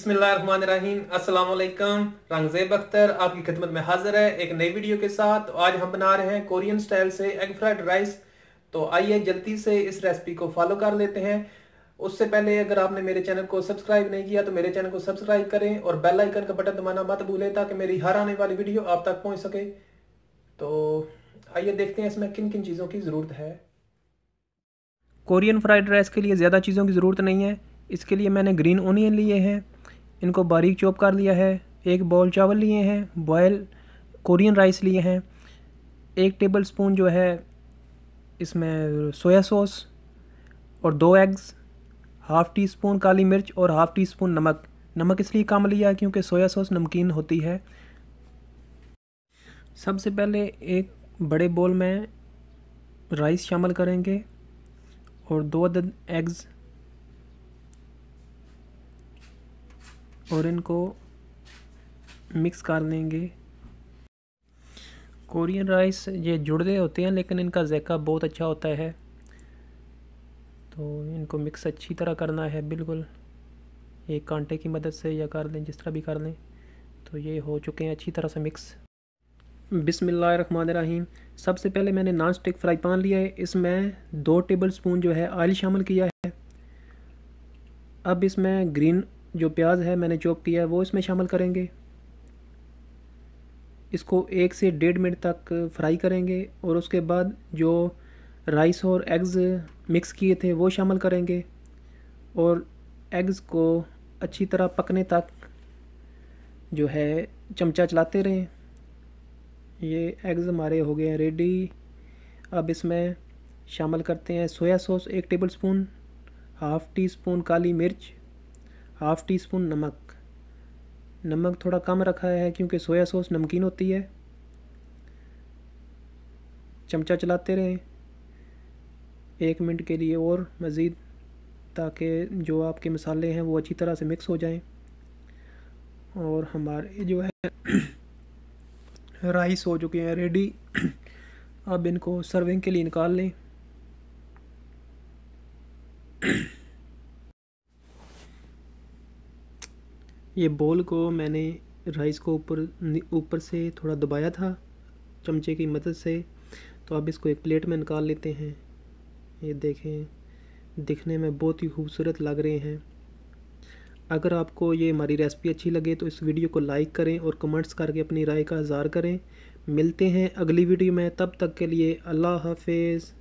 बिस्मिल्लाहिर्रहमानिर्रहीम रंगजेब अख्तर आपकी खिदमत में हाजिर है एक नई वीडियो के साथ तो आज हम बना रहे हैं कोरियन स्टाइल से एग फ्राइड राइस तो आइए जल्दी से इस रेसिपी को फॉलो कर लेते हैं उससे पहले अगर आपने मेरे चैनल को सब्सक्राइब नहीं किया तो मेरे चैनल को सब्सक्राइब करें और बेल आइकन का बटन दबाना मत भूलें ताकि मेरी हर आने वाली वीडियो आप तक पहुँच सके तो आइए देखते हैं इसमें किन किन चीज़ों की ज़रूरत है कोरियन फ्राइड राइस के लिए ज़्यादा चीज़ों की ज़रूरत नहीं है इसके लिए मैंने ग्रीन ओनियन लिए हैं इनको बारीक चॉप कर लिया है एक बॉल चावल लिए हैं बॉयल कोरियन राइस लिए हैं एक टेबल स्पून जो है इसमें सोया सॉस और दो एग्स हाफ़ टी स्पून काली मिर्च और हाफ़ टी स्पून नमक नमक इसलिए काम लिया क्योंकि सोया सॉस नमकीन होती है सबसे पहले एक बड़े बोल में राइस शामिल करेंगे और दो अदद एग्ज़ और इनको मिक्स कर लेंगे कोरियन राइस ये जुड़े होते हैं लेकिन इनका ज़ैक़ा बहुत अच्छा होता है तो इनको मिक्स अच्छी तरह करना है बिल्कुल एक कांटे की मदद से या कर लें जिस तरह भी कर लें तो ये हो चुके हैं अच्छी तरह से मिक्स बिसमीम सबसे पहले मैंने नॉन स्टिक फ्राई पान लिया है इसमें दो टेबल स्पून जो है ऑयल शामिल किया है अब इसमें ग्रीन जो प्याज है मैंने चॉप किया है वो इसमें शामिल करेंगे इसको एक से डेढ़ मिनट तक फ्राई करेंगे और उसके बाद जो राइस और एग्ज़ मिक्स किए थे वो शामिल करेंगे और एग्स को अच्छी तरह पकने तक जो है चमचा चलाते रहें ये एग्ज़ हमारे हो गए हैं रेडी अब इसमें शामिल करते हैं सोया सॉस एक टेबलस्पून हाफ़ टी स्पून काली मिर्च हाफ़ टी स्पून नमक नमक थोड़ा कम रखा है क्योंकि सोया सॉस नमकीन होती है चमचा चलाते रहें एक मिनट के लिए और मज़ीद ताकि जो आपके मसाले हैं वो अच्छी तरह से मिक्स हो जाएं और हमारे जो है राइस हो चुके हैं रेडी अब इनको सर्विंग के लिए निकाल लें ये बॉल को मैंने राइस को ऊपर ऊपर से थोड़ा दबाया था चमचे की मदद से तो अब इसको एक प्लेट में निकाल लेते हैं ये देखें दिखने में बहुत ही खूबसूरत लग रहे हैं अगर आपको ये हमारी रेसिपी अच्छी लगे तो इस वीडियो को लाइक करें और कमेंट्स करके अपनी राय का इजहार करें मिलते हैं अगली वीडियो में तब तक के लिए अल्लाह हाफिज़